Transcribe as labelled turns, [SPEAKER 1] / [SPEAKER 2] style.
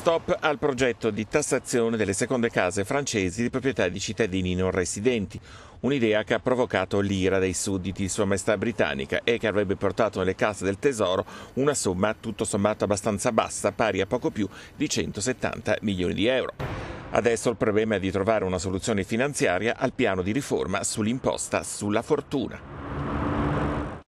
[SPEAKER 1] Stop al progetto di tassazione delle seconde case francesi di proprietà di cittadini non residenti, un'idea che ha provocato l'ira dei sudditi di Sua Maestà Britannica e che avrebbe portato nelle casse del Tesoro una somma tutto sommato abbastanza bassa, pari a poco più di 170 milioni di euro. Adesso il problema è di trovare una soluzione finanziaria al piano di riforma sull'imposta sulla fortuna.